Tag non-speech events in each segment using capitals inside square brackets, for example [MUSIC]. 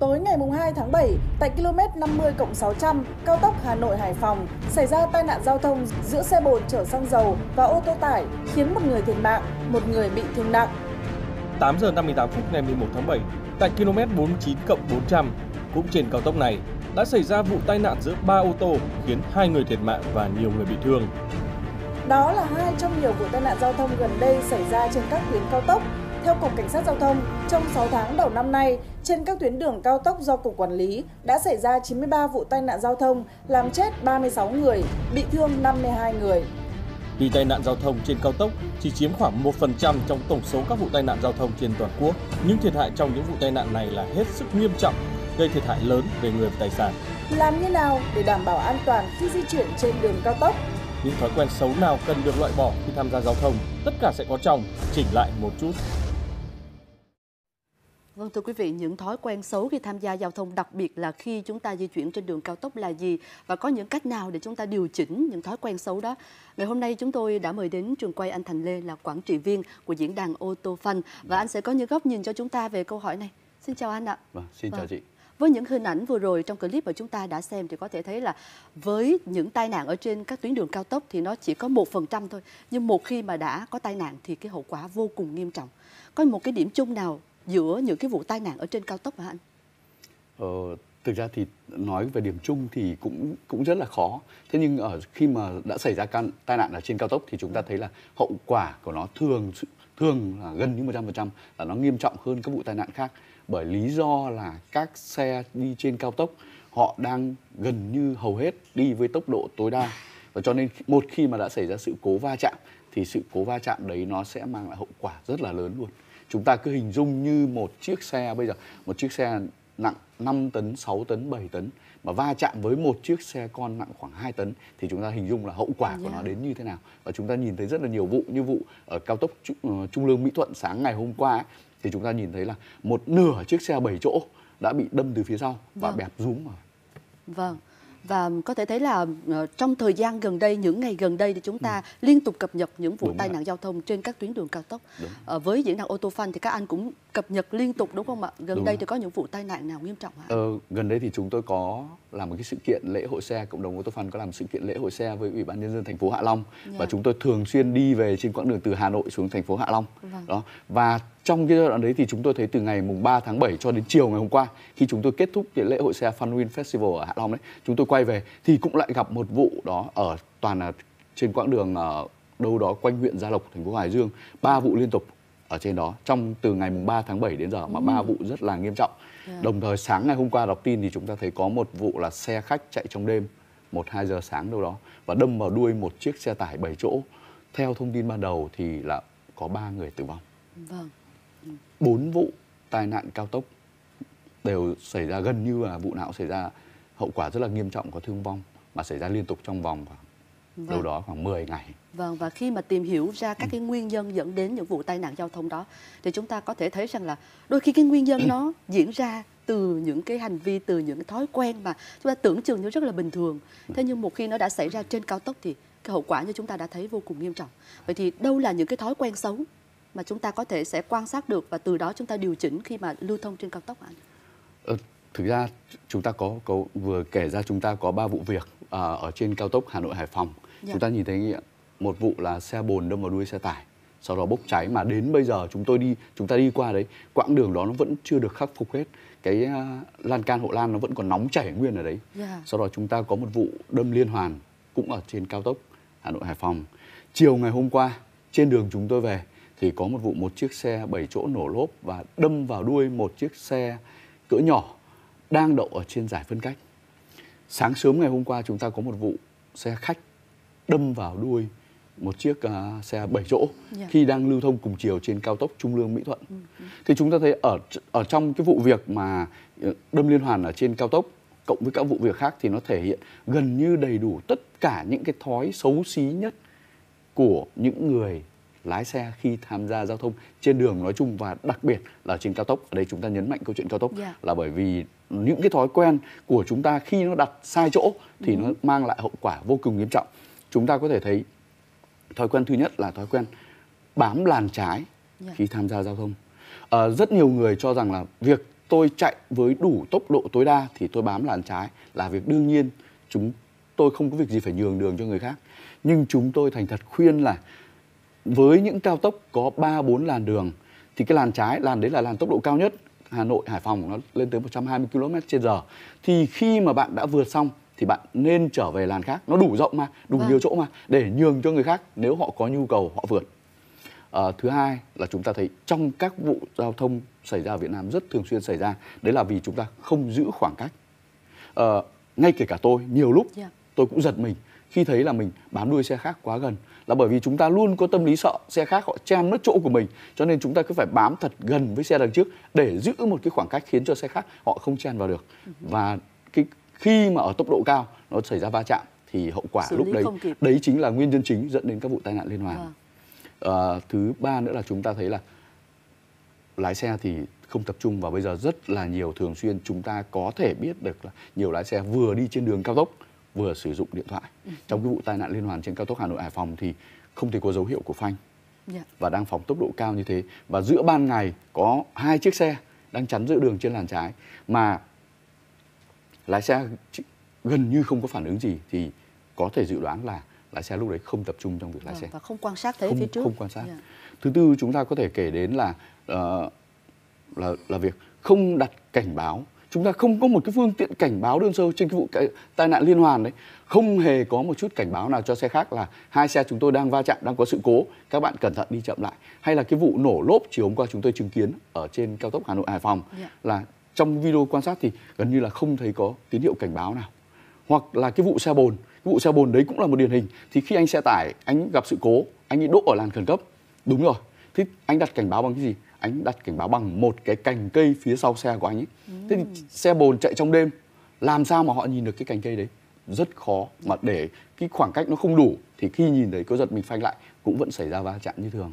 Tối ngày 2 tháng 7, tại km 50 600, cao tốc Hà Nội Hải Phòng xảy ra tai nạn giao thông giữa xe bồn chở xăng dầu và ô tô tải khiến một người thiệt mạng, một người bị thương nặng. 8 giờ 58 phút ngày 11 tháng 7, tại km 49 400, cũng trên cao tốc này, đã xảy ra vụ tai nạn giữa ba ô tô khiến hai người thiệt mạng và nhiều người bị thương. Đó là hai trong nhiều vụ tai nạn giao thông gần đây xảy ra trên các tuyến cao tốc theo Cục Cảnh sát Giao thông, trong 6 tháng đầu năm nay, trên các tuyến đường cao tốc do Cục Quản lý đã xảy ra 93 vụ tai nạn giao thông, làm chết 36 người, bị thương 52 người. Vì tai nạn giao thông trên cao tốc chỉ chiếm khoảng 1% trong tổng số các vụ tai nạn giao thông trên toàn quốc, nhưng thiệt hại trong những vụ tai nạn này là hết sức nghiêm trọng, gây thiệt hại lớn về người và tài sản. Làm như nào để đảm bảo an toàn khi di chuyển trên đường cao tốc? Những thói quen xấu nào cần được loại bỏ khi tham gia giao thông, tất cả sẽ có trong chỉnh lại một chút. Vâng thưa quý vị, những thói quen xấu khi tham gia giao thông, đặc biệt là khi chúng ta di chuyển trên đường cao tốc là gì và có những cách nào để chúng ta điều chỉnh những thói quen xấu đó. Ngày hôm nay chúng tôi đã mời đến trường quay anh Thành Lê là quản trị viên của diễn đàn ô tô phanh và anh sẽ có những góc nhìn cho chúng ta về câu hỏi này. Xin chào anh ạ. Vâng, xin vâng. chào chị. Với những hình ảnh vừa rồi trong clip mà chúng ta đã xem thì có thể thấy là với những tai nạn ở trên các tuyến đường cao tốc thì nó chỉ có 1% thôi. Nhưng một khi mà đã có tai nạn thì cái hậu quả vô cùng nghiêm trọng. Có một cái điểm chung nào giữa những cái vụ tai nạn ở trên cao tốc hả anh? Ờ, thực ra thì nói về điểm chung thì cũng cũng rất là khó thế nhưng ở khi mà đã xảy ra can, tai nạn ở trên cao tốc thì chúng ta thấy là hậu quả của nó thường thường là gần như 100% là nó nghiêm trọng hơn các vụ tai nạn khác bởi lý do là các xe đi trên cao tốc họ đang gần như hầu hết đi với tốc độ tối đa và cho nên một khi mà đã xảy ra sự cố va chạm thì sự cố va chạm đấy nó sẽ mang lại hậu quả rất là lớn luôn chúng ta cứ hình dung như một chiếc xe bây giờ một chiếc xe nặng 5 tấn 6 tấn 7 tấn mà va chạm với một chiếc xe con nặng khoảng 2 tấn thì chúng ta hình dung là hậu quả yeah. của dạ. nó đến như thế nào và chúng ta nhìn thấy rất là nhiều vụ như vụ ở cao tốc ờ, Trung Lương Mỹ Thuận sáng ngày hôm qua ấy, thì chúng ta nhìn thấy là một nửa chiếc xe 7 chỗ đã bị đâm từ phía sau và vâng. bẹp rúm rồi. Vâng và có thể thấy là ờ, trong thời gian gần đây những ngày gần đây thì chúng ta ừ. liên tục cập nhật những vụ đúng tai nạn giao thông trên các tuyến đường cao tốc À, với diễn đàn ô tô fan thì các anh cũng cập nhật liên tục đúng không ạ gần đúng đây rồi. thì có những vụ tai nạn nào nghiêm trọng ạ ờ, gần đây thì chúng tôi có là một cái sự kiện lễ hội xe cộng đồng ô tô phần có làm sự kiện lễ hội xe với ủy ban nhân dân thành phố Hạ Long yeah. và dạ. chúng tôi thường xuyên đi về trên quãng đường từ Hà Nội xuống thành phố Hạ Long vâng. đó và trong cái giai đoạn đấy thì chúng tôi thấy từ ngày mùng 3 tháng 7 cho đến chiều ngày hôm qua khi chúng tôi kết thúc cái lễ hội xe Funwin Festival ở Hạ Long đấy chúng tôi quay về thì cũng lại gặp một vụ đó ở toàn là trên quãng đường ở ờ, đâu đó quanh huyện Gia Lộc thành phố Hải Dương ba vụ liên tục ở trên đó trong từ ngày mùng 3 tháng 7 đến giờ mà ba ừ. vụ rất là nghiêm trọng. Yeah. Dạ. Đồng thời sáng ngày hôm qua đọc tin thì chúng ta thấy có một vụ là xe khách chạy trong đêm 1 2 giờ sáng đâu đó và đâm vào đuôi một chiếc xe tải 7 chỗ. Theo thông tin ban đầu thì là có 3 người tử vong. Vâng. Ừ. Bốn vụ tai nạn cao tốc đều xảy ra gần như là vụ nào xảy ra hậu quả rất là nghiêm trọng có thương vong mà xảy ra liên tục trong vòng khoảng vâng. đâu đó khoảng 10 ngày. Vâng và khi mà tìm hiểu ra các cái nguyên nhân dẫn đến những vụ tai nạn giao thông đó thì chúng ta có thể thấy rằng là đôi khi cái nguyên nhân nó [CLEARS THROAT] diễn ra từ những cái hành vi từ những cái thói quen mà chúng ta tưởng chừng như rất là bình thường. Thế nhưng một khi nó đã xảy ra trên cao tốc thì cái hậu quả như chúng ta đã thấy vô cùng nghiêm trọng. Vậy thì đâu là những cái thói quen xấu mà chúng ta có thể sẽ quan sát được và từ đó chúng ta điều chỉnh khi mà lưu thông trên cao tốc ạ? Ờ, thực ra chúng ta có, có vừa kể ra chúng ta có ba vụ việc à, ở trên cao tốc Hà Nội Hải Phòng dạ. chúng ta nhìn thấy nghĩ một vụ là xe bồn đâm vào đuôi xe tải sau đó bốc cháy mà đến bây giờ chúng tôi đi chúng ta đi qua đấy quãng đường đó nó vẫn chưa được khắc phục hết cái uh, lan can hộ lan nó vẫn còn nóng chảy nguyên ở đấy yeah. Dạ. sau đó chúng ta có một vụ đâm liên hoàn cũng ở trên cao tốc hà nội hải phòng chiều ngày hôm qua trên đường chúng tôi về thì có một vụ một chiếc xe 7 chỗ nổ lốp và đâm vào đuôi một chiếc xe cỡ nhỏ đang đậu ở trên giải phân cách sáng sớm ngày hôm qua chúng ta có một vụ xe khách đâm vào đuôi một chiếc uh, xe 7 chỗ yeah. Dạ. khi đang lưu thông cùng chiều trên cao tốc Trung Lương Mỹ Thuận. Ừ. ừ. Thì chúng ta thấy ở ở trong cái vụ việc mà ờ, đâm liên hoàn ở trên cao tốc cộng với các vụ việc khác thì nó thể hiện gần như đầy đủ tất cả những cái thói xấu xí nhất của những người lái xe khi tham gia giao thông trên đường nói chung và đặc biệt là trên cao tốc. Ở đây chúng ta nhấn mạnh câu chuyện cao tốc yeah. Dạ. là bởi vì những cái thói quen của chúng ta khi nó đặt sai chỗ thì ừ. nó mang lại hậu quả vô cùng nghiêm trọng chúng ta có thể thấy thói quen thứ nhất là thói quen bám làn trái dạ. khi tham gia giao thông à, rất nhiều người cho rằng là việc tôi chạy với đủ tốc độ tối đa thì tôi bám làn trái là việc đương nhiên chúng tôi không có việc gì phải nhường đường cho người khác nhưng chúng tôi thành thật khuyên là với những cao tốc có 3 4 làn đường thì cái làn trái làn đấy là làn tốc độ cao nhất Hà Nội Hải Phòng nó lên tới 120 km/h thì khi mà bạn đã vượt xong thì bạn nên trở về làn khác nó đủ rộng mà đủ vâng. nhiều chỗ mà để nhường cho người khác nếu họ có nhu cầu họ vượt à, thứ hai là chúng ta thấy trong các vụ giao thông xảy ra ở Việt Nam rất thường xuyên xảy ra đấy là vì chúng ta không giữ khoảng cách à, ngay kể cả tôi nhiều lúc yeah. Dạ. tôi cũng giật mình khi thấy là mình bám đuôi xe khác quá gần là bởi vì chúng ta luôn có tâm lý sợ xe khác họ chen mất chỗ của mình cho nên chúng ta cứ phải bám thật gần với xe đằng trước để giữ một cái khoảng cách khiến cho xe khác họ không chen vào được ừ. và cái khi mà ở tốc độ cao nó xảy ra va chạm thì hậu quả Xử lúc đấy đấy chính là nguyên nhân chính dẫn đến các vụ tai nạn liên hoàn. À. À, thứ ba nữa là chúng ta thấy là lái xe thì không tập trung và bây giờ rất là nhiều thường xuyên chúng ta có thể biết được là nhiều lái xe vừa đi trên đường cao tốc vừa sử dụng điện thoại. Ừ. Trong cái vụ tai nạn liên hoàn trên cao tốc Hà Nội Hải Phòng thì không thể có dấu hiệu của phanh dạ. và đang phóng tốc độ cao như thế và giữa ban ngày có hai chiếc xe đang chắn giữa đường trên làn trái mà lái xe gần như không có phản ứng gì thì có thể dự đoán là lái xe lúc đấy không tập trung trong việc lái vâng, xe và không quan sát thấy không, phía trước không quan sát yeah. Dạ. thứ tư chúng ta có thể kể đến là uh, là là việc không đặt cảnh báo chúng ta không có một cái phương tiện cảnh báo đơn sơ trên cái vụ tai nạn liên hoàn đấy không hề có một chút cảnh báo nào cho xe khác là hai xe chúng tôi đang va chạm đang có sự cố các bạn cẩn thận đi chậm lại hay là cái vụ nổ lốp chiều hôm qua chúng tôi chứng kiến ở trên cao tốc hà nội hải phòng yeah. Dạ. là trong video quan sát thì gần như là không thấy có tín hiệu cảnh báo nào hoặc là cái vụ xe bồn cái vụ xe bồn đấy cũng là một điển hình thì khi anh xe tải anh gặp sự cố anh ấy đỗ ở làn khẩn cấp đúng rồi thế anh đặt cảnh báo bằng cái gì anh đặt cảnh báo bằng một cái cành cây phía sau xe của anh ấy thế thì xe bồn chạy trong đêm làm sao mà họ nhìn được cái cành cây đấy rất khó mà để cái khoảng cách nó không đủ thì khi nhìn thấy có giật mình phanh lại cũng vẫn xảy ra va chạm như thường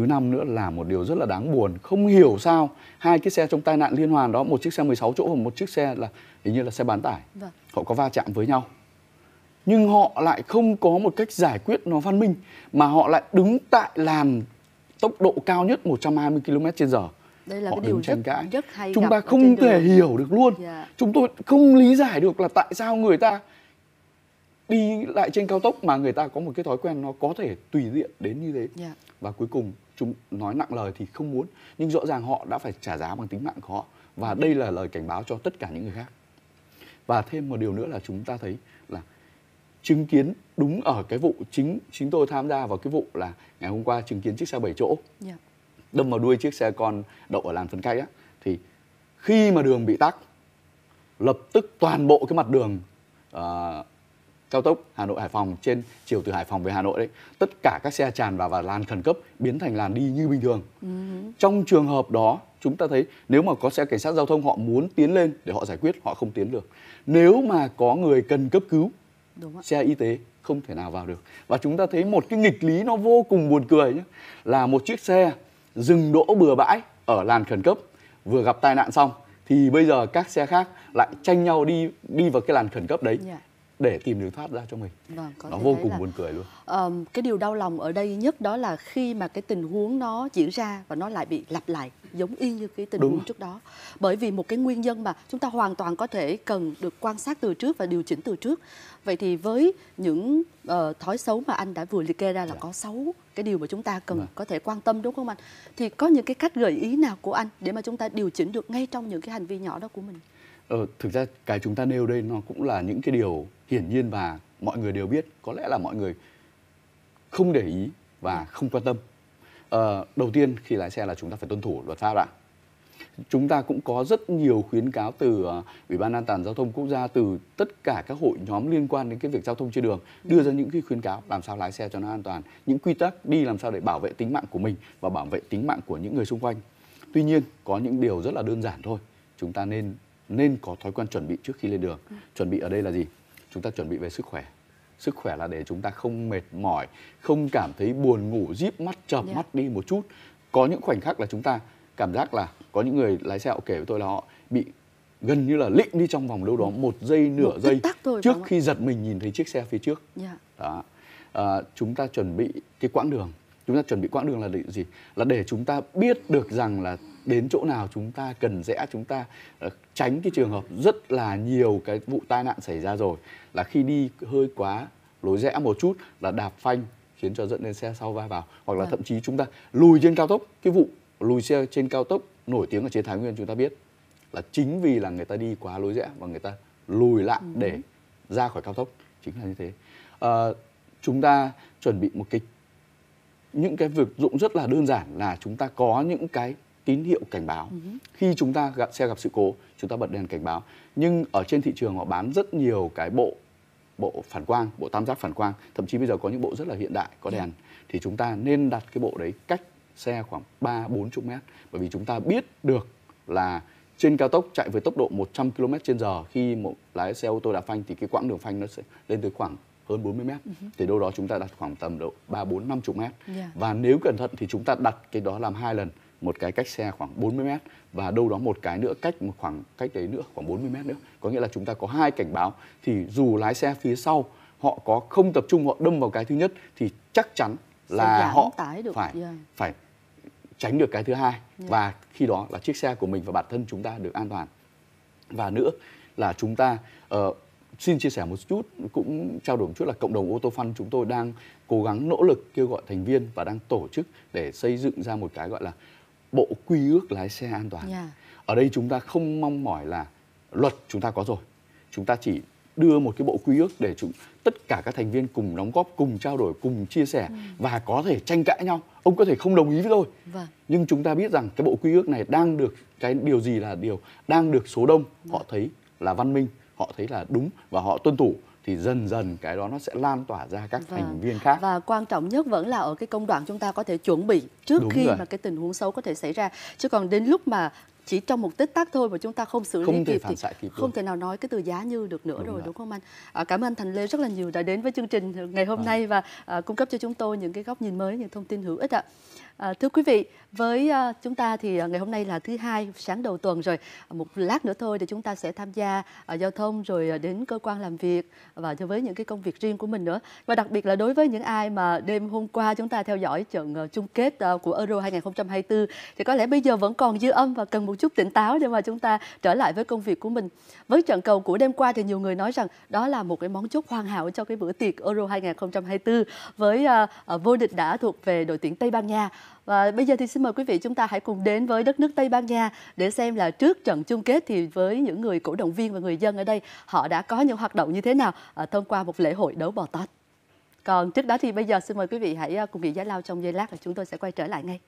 thứ năm nữa là một điều rất là đáng buồn không hiểu sao hai chiếc xe trong tai nạn liên hoàn đó một chiếc xe 16 chỗ và một chiếc xe là hình như là xe bán tải vâng. họ có va chạm với nhau nhưng họ lại không có một cách giải quyết nó văn minh mà họ lại đứng tại làn tốc độ cao nhất 120 km/h đây là họ cái điều rất, cãi. rất hay chúng ta không thể đường. hiểu được luôn yeah. Dạ. chúng tôi không lý giải được là tại sao người ta đi lại trên cao tốc mà người ta có một cái thói quen nó có thể tùy tiện đến như thế yeah. Dạ. và cuối cùng chúng nói nặng lời thì không muốn nhưng rõ ràng họ đã phải trả giá bằng tính mạng của họ và đây là lời cảnh báo cho tất cả những người khác và thêm một điều nữa là chúng ta thấy là chứng kiến đúng ở cái vụ chính chính tôi tham gia vào cái vụ là ngày hôm qua chứng kiến chiếc xe 7 chỗ dạ. đâm vào đuôi chiếc xe con đậu ở làn phân cách á thì khi mà đường bị tắc lập tức toàn bộ cái mặt đường uh, cao tốc Hà Nội Hải Phòng trên chiều từ Hải Phòng về Hà Nội đấy tất cả các xe tràn vào và làn khẩn cấp biến thành làn đi như bình thường ừ. trong trường hợp đó chúng ta thấy nếu mà có xe cảnh sát giao thông họ muốn tiến lên để họ giải quyết họ không tiến được nếu mà có người cần cấp cứu Đúng xe y tế không thể nào vào được và chúng ta thấy một cái nghịch lý nó vô cùng buồn cười nhé là một chiếc xe dừng đỗ bừa bãi ở làn khẩn cấp vừa gặp tai nạn xong thì bây giờ các xe khác lại tranh nhau đi đi vào cái làn khẩn cấp đấy yeah. Dạ để tìm đường thoát ra cho mình vâng, có nó vô cùng là, buồn cười luôn um, cái điều đau lòng ở đây nhất đó là khi mà cái tình huống nó diễn ra và nó lại bị lặp lại giống y như cái tình Đúng. huống trước đó bởi vì một cái nguyên nhân mà chúng ta hoàn toàn có thể cần được quan sát từ trước và điều chỉnh từ trước vậy thì với những uh, thói xấu mà anh đã vừa liệt kê ra là dạ. có xấu cái điều mà chúng ta cần vâng. có thể quan tâm đúng không anh thì có những cái cách gợi ý nào của anh để mà chúng ta điều chỉnh được ngay trong những cái hành vi nhỏ đó của mình Ờ, thực ra cái chúng ta nêu đây nó cũng là những cái điều hiển nhiên và mọi người đều biết, có lẽ là mọi người không để ý và ừ. không quan tâm. Ờ, đầu tiên khi lái xe là chúng ta phải tuân thủ luật pháp ạ. Chúng ta cũng có rất nhiều khuyến cáo từ ờ, Ủy ban An toàn giao thông quốc gia từ tất cả các hội nhóm liên quan đến cái việc giao thông trên đường ừ. đưa ra những cái khuyến cáo làm sao lái xe cho nó an toàn, những quy tắc đi làm sao để bảo vệ tính mạng của mình và bảo vệ tính mạng của những người xung quanh. Tuy nhiên, có những điều rất là đơn giản thôi. Chúng ta nên nên có thói quen chuẩn bị trước khi lên đường ừ. chuẩn bị ở đây là gì chúng ta chuẩn bị về sức khỏe sức khỏe là để chúng ta không mệt mỏi không cảm thấy buồn ngủ díp mắt chợp yeah. Dạ. mắt đi một chút có những khoảnh khắc là chúng ta cảm giác là có những người lái xe họ kể với tôi là họ bị gần như là lịnh đi trong vòng đâu đó một giây nửa một giây thôi, trước khi giật mình nhìn thấy chiếc xe phía trước yeah. Dạ. đó à, chúng ta chuẩn bị cái quãng đường chúng ta chuẩn bị quãng đường là để gì là để chúng ta biết được rằng là đến chỗ nào chúng ta cần rẽ chúng ta ờ, tránh cái trường hợp rất là nhiều cái vụ tai nạn xảy ra rồi là khi đi hơi quá lối rẽ một chút là đạp phanh khiến cho dẫn lên xe sau va vào hoặc là vâng. thậm chí chúng ta lùi trên cao tốc cái vụ lùi xe trên cao tốc nổi tiếng ở trên Thái Nguyên chúng ta biết là chính vì là người ta đi quá lối rẽ và người ta lùi lại ừ. để ra khỏi cao tốc chính là như thế à, chúng ta chuẩn bị một cái những cái việc dụng rất là đơn giản là chúng ta có những cái tín hiệu cảnh báo ừ khi chúng ta gặp xe gặp sự cố chúng ta bật đèn cảnh báo nhưng ở trên thị trường họ bán rất nhiều cái bộ bộ phản quang bộ tam giác phản quang thậm chí bây giờ có những bộ rất là hiện đại có dạ. đèn thì chúng ta nên đặt cái bộ đấy cách xe khoảng ba bốn chục mét bởi vì chúng ta biết được là trên cao tốc chạy với tốc độ 100 km h khi một lái xe ô tô đã phanh thì cái quãng đường phanh nó sẽ lên tới khoảng hơn 40 mét uh-huh. thì đâu đó chúng ta đặt khoảng tầm độ 3 4 50 mét. Yeah. Dạ. Và nếu cẩn thận thì chúng ta đặt cái đó làm hai lần một cái cách xe khoảng 40 mét và đâu đó một cái nữa cách một khoảng cách đấy nữa khoảng 40 mét nữa có nghĩa là chúng ta có hai cảnh báo thì dù lái xe phía sau họ có không tập trung họ đâm vào cái thứ nhất thì chắc chắn là họ được. phải yeah. Dạ. phải tránh được cái thứ hai yeah. Dạ. và khi đó là chiếc xe của mình và bản thân chúng ta được an toàn và nữa là chúng ta uh, xin chia sẻ một chút cũng trao đổi một chút là cộng đồng ô tô phân chúng tôi đang cố gắng nỗ lực kêu gọi thành viên và đang tổ chức để xây dựng ra một cái gọi là bộ quy ước lái xe an toàn. Yeah. Dạ. Ở đây chúng ta không mong mỏi là luật chúng ta có rồi. Chúng ta chỉ đưa một cái bộ quy ước để chúng tất cả các thành viên cùng đóng góp, cùng trao đổi, cùng chia sẻ ừ. và có thể tranh cãi nhau. Ông có thể không đồng ý với tôi. Vâng. Nhưng chúng ta biết rằng cái bộ quy ước này đang được cái điều gì là điều đang được số đông vâng. họ thấy là văn minh, họ thấy là đúng và họ tuân thủ thì dần dần cái đó nó sẽ lan tỏa ra các và, vâng. thành viên khác và quan trọng nhất vẫn là ở cái công đoạn chúng ta có thể chuẩn bị trước Đúng khi rồi. mà cái tình huống xấu có thể xảy ra chứ còn đến lúc mà chỉ trong một tích tắc thôi mà chúng ta không xử không lý kịp thì kịp không thể nào nói cái từ giá như được nữa đúng rồi đó. đúng không anh à, cảm ơn anh thành lê rất là nhiều đã đến với chương trình ngày hôm à. nay và à, cung cấp cho chúng tôi những cái góc nhìn mới những thông tin hữu ích ạ À, thưa quý vị, với uh, chúng ta thì uh, ngày hôm nay là thứ hai sáng đầu tuần rồi. À, một lát nữa thôi thì chúng ta sẽ tham gia uh, giao thông rồi uh, đến cơ quan làm việc và cho với những cái công việc riêng của mình nữa. Và đặc biệt là đối với những ai mà đêm hôm qua chúng ta theo dõi trận uh, chung kết uh, của Euro 2024 thì có lẽ bây giờ vẫn còn dư âm và cần một một chút tỉnh táo để mà chúng ta trở lại với công việc của mình. Với trận cầu của đêm qua thì nhiều người nói rằng đó là một cái món chốt hoàn hảo cho cái bữa tiệc Euro 2024 với uh, vô địch đã thuộc về đội tuyển Tây Ban Nha. Và bây giờ thì xin mời quý vị chúng ta hãy cùng đến với đất nước Tây Ban Nha để xem là trước trận chung kết thì với những người cổ động viên và người dân ở đây họ đã có những hoạt động như thế nào uh, thông qua một lễ hội đấu bò tót. Còn trước đó thì bây giờ xin mời quý vị hãy cùng nghỉ giải lao trong giây lát và chúng tôi sẽ quay trở lại ngay.